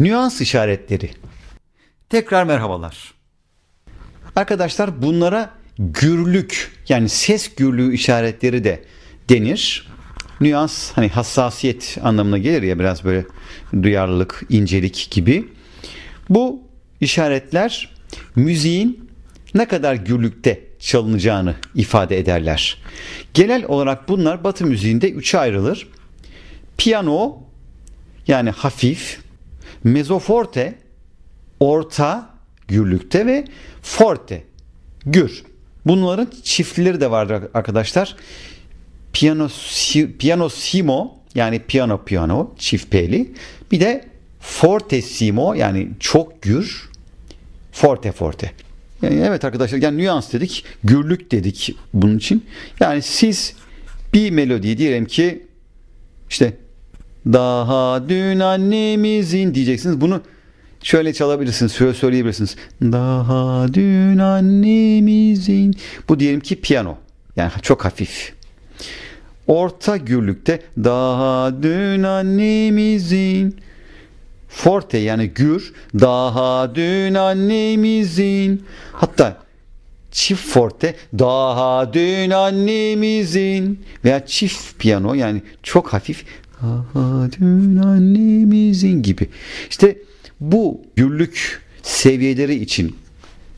Nüans işaretleri. Tekrar merhabalar. Arkadaşlar bunlara gürlük yani ses gürlüğü işaretleri de denir. Nüans hani hassasiyet anlamına gelir ya biraz böyle duyarlılık, incelik gibi. Bu işaretler müziğin ne kadar gürlükte çalınacağını ifade ederler. Genel olarak bunlar Batı müziğinde üçe ayrılır. Piyano yani hafif, Mezoforte orta gürlükte ve forte gür. Bunların çiftleri de vardır arkadaşlar. Piano, pianissimo yani piano piano çift p'li. Bir de fortissimo yani çok gür. Forte forte. Yani evet arkadaşlar yani nüans dedik, gürlük dedik bunun için. Yani siz bir melodiyi diyelim ki işte daha dün annemizin diyeceksiniz. Bunu şöyle çalabilirsiniz, şöyle söyleyebilirsiniz. Daha dün annemizin. Bu diyelim ki piyano. Yani çok hafif. Orta gürlükte daha dün annemizin forte yani gür daha dün annemizin hatta çift forte daha dün annemizin veya çift piyano yani çok hafif daha dün annemizin gibi. İşte bu gürlük seviyeleri için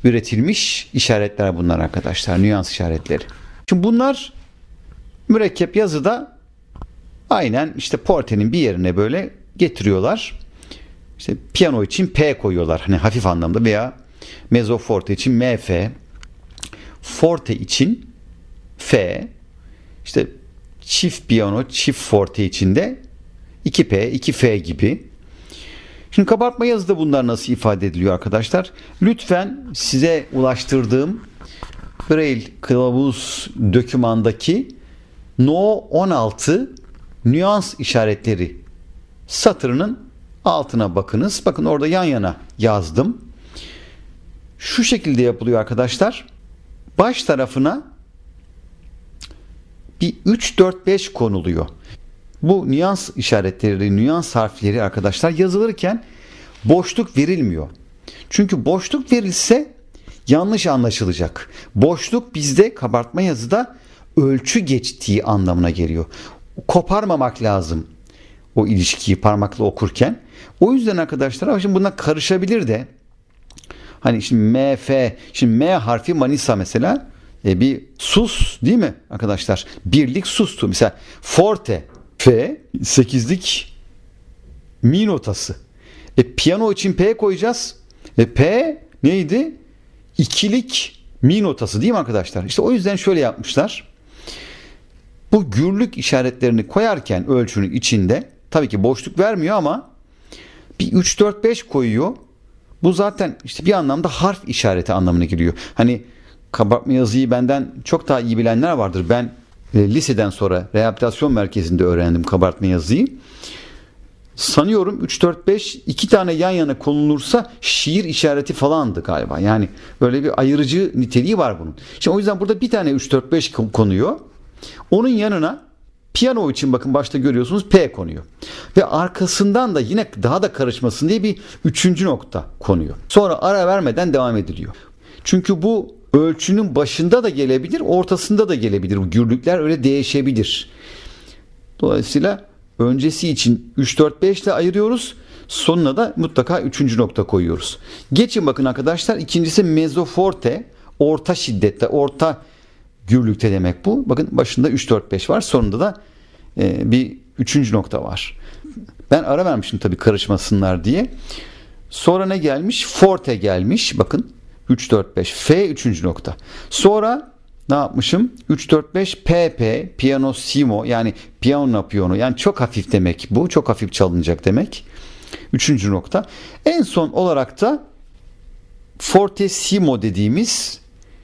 üretilmiş işaretler bunlar arkadaşlar. Nüans işaretleri. Şimdi bunlar mürekkep yazıda aynen işte portenin bir yerine böyle getiriyorlar. İşte piyano için P koyuyorlar. Hani hafif anlamda veya mezzoforte için MF, forte için F, işte çift piyano, çift forte içinde 2P, 2F gibi. Şimdi kabartma yazıda bunlar nasıl ifade ediliyor arkadaşlar? Lütfen size ulaştırdığım Braille kılavuz dökümandaki No 16 nüans işaretleri satırının altına bakınız. Bakın orada yan yana yazdım. Şu şekilde yapılıyor arkadaşlar. Baş tarafına bir 3-4-5 konuluyor. Bu nüans işaretleri, nüans harfleri arkadaşlar yazılırken boşluk verilmiyor. Çünkü boşluk verilse yanlış anlaşılacak. Boşluk bizde kabartma yazıda ölçü geçtiği anlamına geliyor. Koparmamak lazım o ilişkiyi parmakla okurken. O yüzden arkadaşlar şimdi bundan karışabilir de hani şimdi MF, şimdi M harfi Manisa mesela e, bir sus değil mi arkadaşlar? Birlik sustu. Mesela forte F 8'lik mi notası. E piyano için P koyacağız. E P neydi? İkilik mi notası değil mi arkadaşlar? İşte o yüzden şöyle yapmışlar. Bu gürlük işaretlerini koyarken ölçünün içinde tabii ki boşluk vermiyor ama bir 3 4 5 koyuyor. Bu zaten işte bir anlamda harf işareti anlamına geliyor. Hani kabartma yazıyı benden çok daha iyi bilenler vardır. Ben e, liseden sonra rehabilitasyon merkezinde öğrendim kabartma yazıyı. Sanıyorum 3 4 5 iki tane yan yana konulursa şiir işareti falandı galiba. Yani böyle bir ayırıcı niteliği var bunun. Şimdi o yüzden burada bir tane 3 4 5 konuyor. Onun yanına piyano için bakın başta görüyorsunuz P konuyor. Ve arkasından da yine daha da karışmasın diye bir üçüncü nokta konuyor. Sonra ara vermeden devam ediliyor. Çünkü bu ölçünün başında da gelebilir, ortasında da gelebilir. Bu gürlükler öyle değişebilir. Dolayısıyla öncesi için 3-4-5 ile ayırıyoruz. Sonuna da mutlaka üçüncü nokta koyuyoruz. Geçin bakın arkadaşlar. İkincisi mezoforte. Orta şiddette, orta gürlükte demek bu. Bakın başında 3-4-5 var. Sonunda da e, bir üçüncü nokta var. Ben ara vermiştim tabii karışmasınlar diye. Sonra ne gelmiş? Forte gelmiş. Bakın 3, 4, 5. F 3. nokta. Sonra ne yapmışım? 3, 4, 5 PP piano simo yani piano piyano yani çok hafif demek bu. Çok hafif çalınacak demek. 3. nokta. En son olarak da fortissimo dediğimiz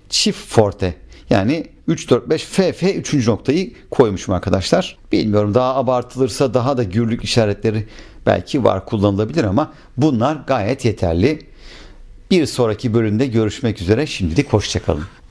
çift forte. Yani 3, 4, 5, FF 3. noktayı koymuşum arkadaşlar. Bilmiyorum daha abartılırsa daha da gürlük işaretleri belki var kullanılabilir ama bunlar gayet yeterli. Bir sonraki bölümde görüşmek üzere. Şimdilik hoşçakalın.